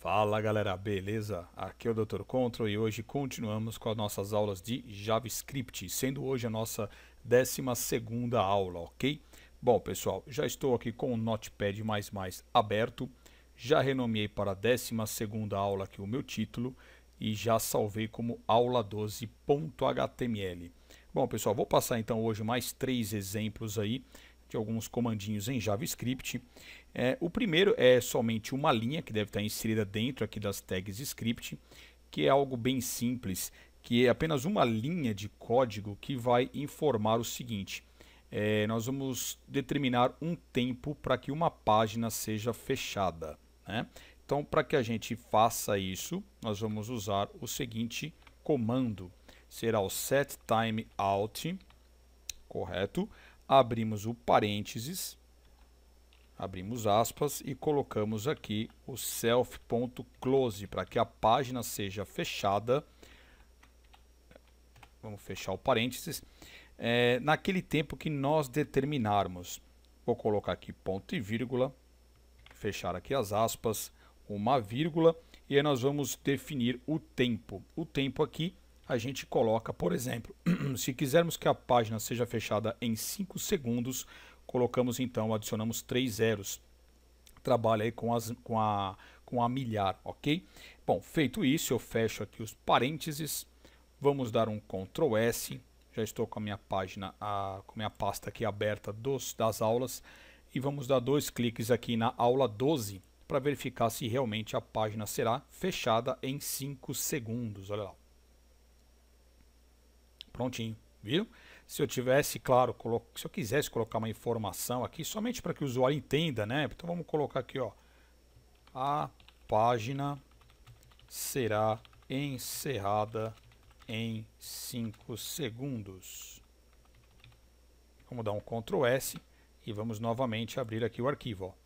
Fala galera, beleza? Aqui é o Dr. Control e hoje continuamos com as nossas aulas de JavaScript, sendo hoje a nossa 12 aula, ok? Bom pessoal, já estou aqui com o Notepad++ aberto, já renomeei para a 12 aula aqui o meu título e já salvei como aula 12.html. Bom pessoal, vou passar então hoje mais três exemplos aí de alguns comandinhos em JavaScript. É, o primeiro é somente uma linha que deve estar inserida dentro aqui das tags script, que é algo bem simples, que é apenas uma linha de código que vai informar o seguinte. É, nós vamos determinar um tempo para que uma página seja fechada. Né? Então, para que a gente faça isso, nós vamos usar o seguinte comando. Será o setTimeOut, correto? abrimos o parênteses, abrimos aspas e colocamos aqui o self.close para que a página seja fechada. Vamos fechar o parênteses. É, naquele tempo que nós determinarmos. Vou colocar aqui ponto e vírgula, fechar aqui as aspas, uma vírgula, e aí nós vamos definir o tempo. O tempo aqui a gente coloca, por exemplo, se quisermos que a página seja fechada em 5 segundos, colocamos então, adicionamos 3 zeros. Trabalha aí com, as, com, a, com a milhar, ok? Bom, feito isso, eu fecho aqui os parênteses. Vamos dar um Ctrl S. Já estou com a minha página, a, com a minha pasta aqui aberta dos, das aulas. E vamos dar dois cliques aqui na aula 12 para verificar se realmente a página será fechada em 5 segundos. Olha lá. Prontinho, viram? Se eu tivesse, claro, colo... se eu quisesse colocar uma informação aqui, somente para que o usuário entenda, né? Então vamos colocar aqui, ó. A página será encerrada em 5 segundos. Vamos dar um Ctrl S e vamos novamente abrir aqui o arquivo. Ó.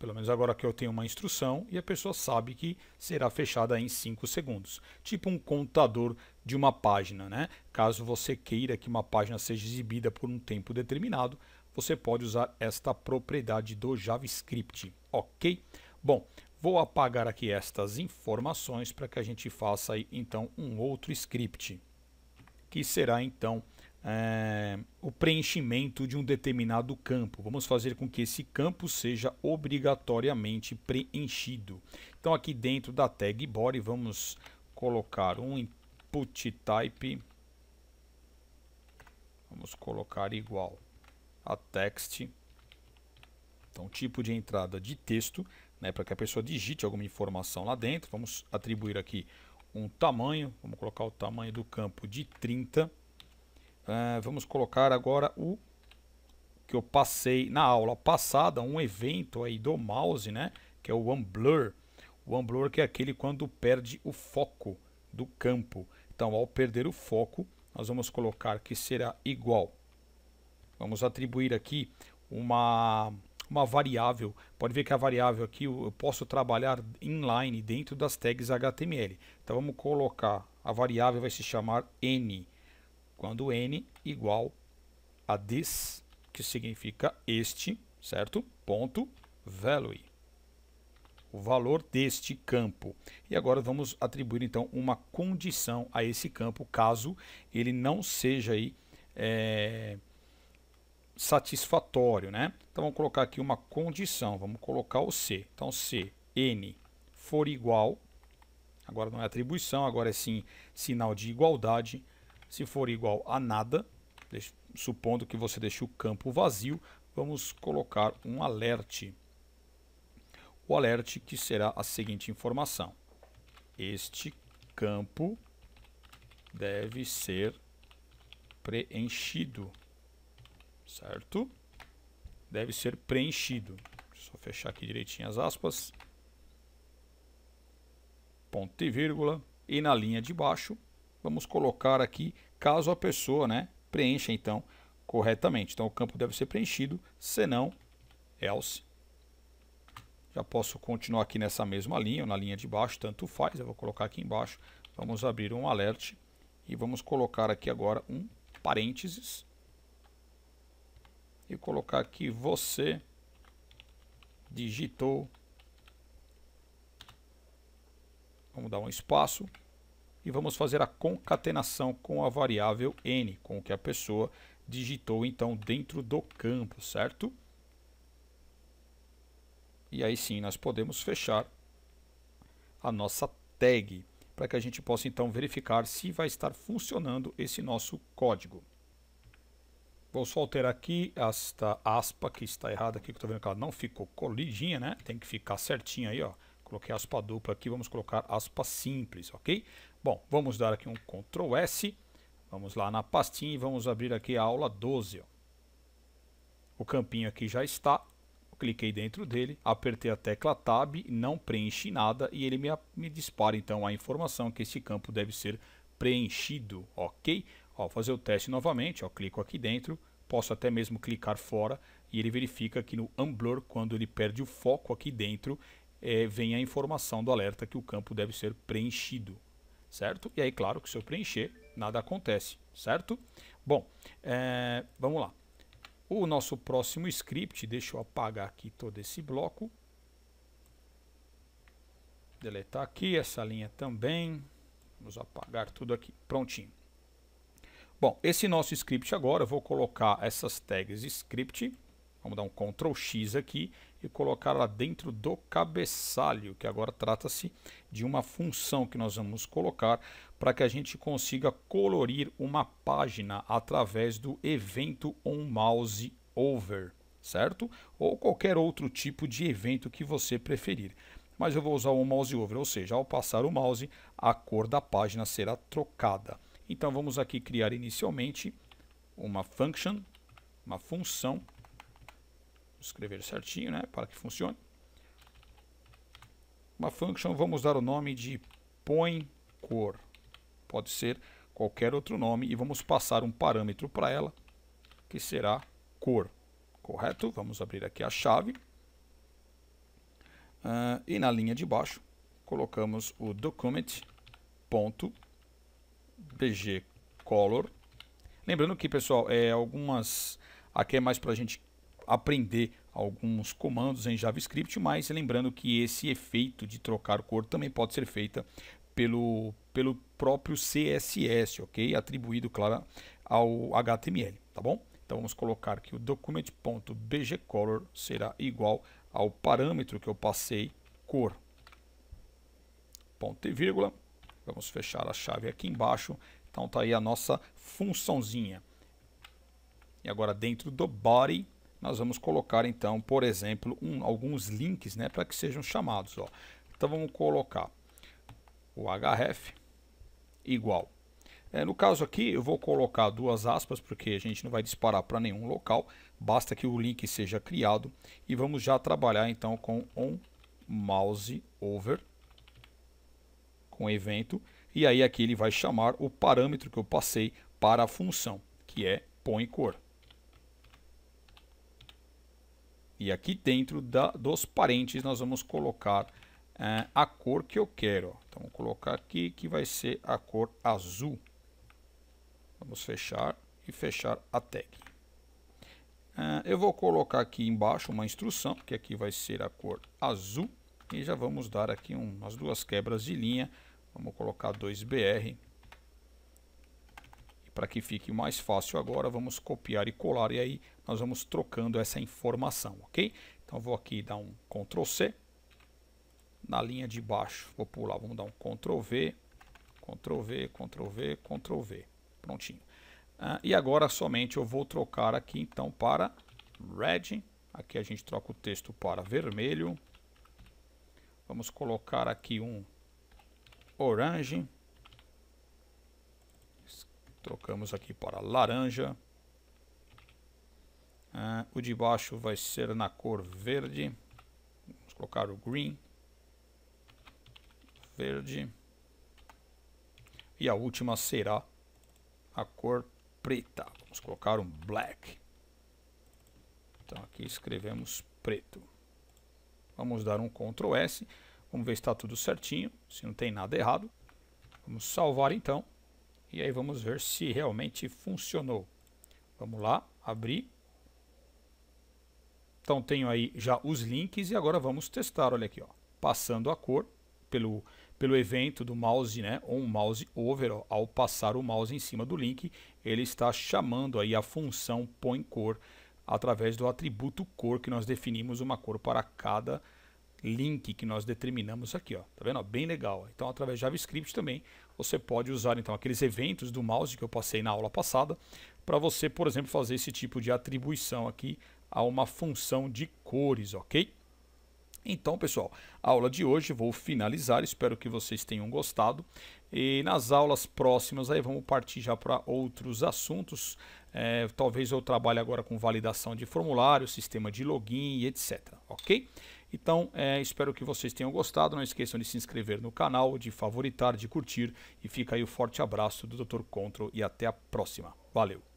Pelo menos agora que eu tenho uma instrução e a pessoa sabe que será fechada em 5 segundos. Tipo um contador de uma página, né? Caso você queira que uma página seja exibida por um tempo determinado, você pode usar esta propriedade do JavaScript, ok? Bom, vou apagar aqui estas informações para que a gente faça aí, então um outro script, que será então é, o preenchimento de um determinado campo. Vamos fazer com que esse campo seja obrigatoriamente preenchido. Então aqui dentro da tag body vamos colocar um input type. Vamos colocar igual a text. Então tipo de entrada de texto, né, para que a pessoa digite alguma informação lá dentro. Vamos atribuir aqui um tamanho, vamos colocar o tamanho do campo de 30 é, vamos colocar agora o que eu passei na aula passada, um evento aí do mouse, né? Que é o OneBlur. O OneBlur que é aquele quando perde o foco do campo. Então, ao perder o foco, nós vamos colocar que será igual. Vamos atribuir aqui uma, uma variável. Pode ver que a variável aqui eu posso trabalhar inline dentro das tags HTML. Então, vamos colocar, a variável vai se chamar N quando n igual a this, que significa este, certo? Ponto value, o valor deste campo. E agora vamos atribuir então uma condição a esse campo, caso ele não seja aí é, satisfatório, né? Então vamos colocar aqui uma condição, vamos colocar o c. Então c n for igual, agora não é atribuição, agora é sim sinal de igualdade se for igual a nada, supondo que você deixe o campo vazio, vamos colocar um alert. O alert que será a seguinte informação. Este campo deve ser preenchido, certo? Deve ser preenchido. Só fechar aqui direitinho as aspas. Ponto e vírgula. E na linha de baixo, Vamos colocar aqui caso a pessoa né, preencha então corretamente. Então o campo deve ser preenchido, senão else. Já posso continuar aqui nessa mesma linha, ou na linha de baixo, tanto faz, eu vou colocar aqui embaixo. Vamos abrir um alert e vamos colocar aqui agora um parênteses. E colocar aqui você digitou. Vamos dar um espaço, e vamos fazer a concatenação com a variável n, com o que a pessoa digitou então dentro do campo, certo? E aí sim nós podemos fechar a nossa tag para que a gente possa então verificar se vai estar funcionando esse nosso código. Vou só alterar aqui esta aspa que está errada aqui, que eu estou vendo que ela não ficou colidinha, né? Tem que ficar certinho aí, ó. Coloquei aspa dupla aqui, vamos colocar aspa simples, ok? Bom, vamos dar aqui um Ctrl S, vamos lá na pastinha e vamos abrir aqui a aula 12. Ó. O campinho aqui já está, cliquei dentro dele, apertei a tecla Tab, não preenchi nada e ele me, me dispara então a informação que esse campo deve ser preenchido, ok? Ó, fazer o teste novamente, ó, clico aqui dentro, posso até mesmo clicar fora e ele verifica que no Unblur, quando ele perde o foco aqui dentro, é, vem a informação do alerta que o campo deve ser preenchido, certo? E aí, claro que se eu preencher, nada acontece, certo? Bom, é, vamos lá. O nosso próximo script, deixa eu apagar aqui todo esse bloco. Deletar aqui, essa linha também. Vamos apagar tudo aqui, prontinho. Bom, esse nosso script agora, eu vou colocar essas tags script. Vamos dar um Ctrl X aqui e colocar ela dentro do cabeçalho, que agora trata-se de uma função que nós vamos colocar para que a gente consiga colorir uma página através do evento on mouse over, certo? Ou qualquer outro tipo de evento que você preferir. Mas eu vou usar o mouse over, ou seja, ao passar o mouse, a cor da página será trocada. Então vamos aqui criar inicialmente uma function, uma função escrever certinho, né, para que funcione. Uma function, vamos dar o nome de põe cor. Pode ser qualquer outro nome e vamos passar um parâmetro para ela, que será cor. Correto? Vamos abrir aqui a chave. Uh, e na linha de baixo, colocamos o document.bgcolor. Lembrando que, pessoal, é algumas aqui é mais para a gente aprender alguns comandos em JavaScript, mas lembrando que esse efeito de trocar cor também pode ser feita pelo, pelo próprio CSS, ok? Atribuído, claro, ao HTML, tá bom? Então vamos colocar que o document.bgcolor será igual ao parâmetro que eu passei cor. Ponto e vírgula. Vamos fechar a chave aqui embaixo. Então tá aí a nossa funçãozinha. E agora dentro do body nós vamos colocar então, por exemplo, um, alguns links né, para que sejam chamados. Ó. Então vamos colocar o href igual. É, no caso aqui eu vou colocar duas aspas porque a gente não vai disparar para nenhum local, basta que o link seja criado e vamos já trabalhar então com on mouse over com evento e aí aqui ele vai chamar o parâmetro que eu passei para a função, que é põe cor. E aqui dentro da, dos parentes nós vamos colocar é, a cor que eu quero. Então vou colocar aqui que vai ser a cor azul. Vamos fechar e fechar a tag. É, eu vou colocar aqui embaixo uma instrução, que aqui vai ser a cor azul. E já vamos dar aqui um, umas duas quebras de linha. Vamos colocar 2BR para que fique mais fácil agora, vamos copiar e colar e aí nós vamos trocando essa informação, ok? Então vou aqui dar um Ctrl C. Na linha de baixo, vou pular, vamos dar um Ctrl V, Ctrl V, Ctrl V, Ctrl V. Prontinho. Ah, e agora somente eu vou trocar aqui então para red. Aqui a gente troca o texto para vermelho. Vamos colocar aqui um orange. Trocamos aqui para laranja. Ah, o de baixo vai ser na cor verde. Vamos colocar o green. Verde. E a última será a cor preta. Vamos colocar um black. Então aqui escrevemos preto. Vamos dar um Ctrl S. Vamos ver se está tudo certinho, se não tem nada errado. Vamos salvar então. E aí vamos ver se realmente funcionou. Vamos lá, abrir. Então tenho aí já os links e agora vamos testar, olha aqui, ó, passando a cor pelo, pelo evento do mouse, né, on mouse over, ó, ao passar o mouse em cima do link, ele está chamando aí a função põe cor através do atributo cor que nós definimos uma cor para cada link que nós determinamos aqui, ó. Tá vendo? Bem legal. Então, através de JavaScript também você pode usar então aqueles eventos do mouse que eu passei na aula passada para você, por exemplo, fazer esse tipo de atribuição aqui a uma função de cores, ok? Então, pessoal, a aula de hoje vou finalizar, espero que vocês tenham gostado. E nas aulas próximas aí vamos partir já para outros assuntos. É, talvez eu trabalhe agora com validação de formulário, sistema de login e etc. Ok? Então, é, espero que vocês tenham gostado. Não esqueçam de se inscrever no canal, de favoritar, de curtir. E fica aí o um forte abraço do Dr. Control e até a próxima. Valeu!